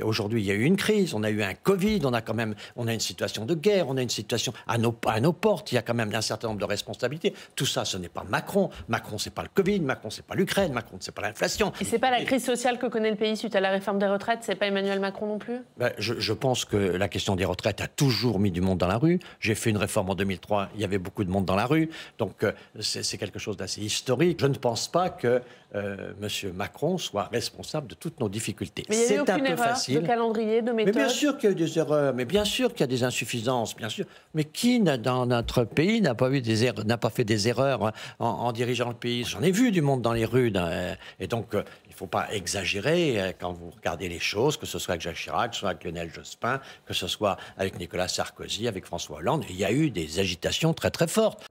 Aujourd'hui, il y a eu une crise, on a eu un Covid, on a quand même, on a une situation de guerre, on a une situation à nos, à nos portes, il y a quand même un certain nombre de responsabilités. Tout ça, ce n'est pas Macron. Macron, c'est pas le Covid, Macron, n'est pas l'Ukraine, Macron, n'est pas l'inflation. Et c'est pas la crise sociale que connaît le pays suite à la réforme des retraites, c'est pas Emmanuel Macron non plus ben, je, pense que la question des retraites a toujours mis du monde dans la rue. J'ai fait une réforme en 2003, il y avait beaucoup de monde dans la rue, donc euh, c'est quelque chose d'assez historique. Je ne pense pas que euh, Monsieur M. Macron soit responsable de toutes nos difficultés. C'est un peu le calendrier, de méthode. Mais bien sûr qu'il y a eu des erreurs, mais bien sûr qu'il y a des insuffisances, bien sûr. Mais qui dans notre pays n'a pas, eu des er-, n'a pas fait des erreurs hein, en, dirigeant le pays J'en ai vu du monde dans les rues. Euh, et donc, euh, il ne faut pas exagérer euh, quand vous regardez les choses, que ce soit avec Jacques Chirac, que ce soit avec Lionel Jospin, que ce soit avec Nicolas Sarkozy, avec François Hollande. Il y a eu des agitations très très fortes.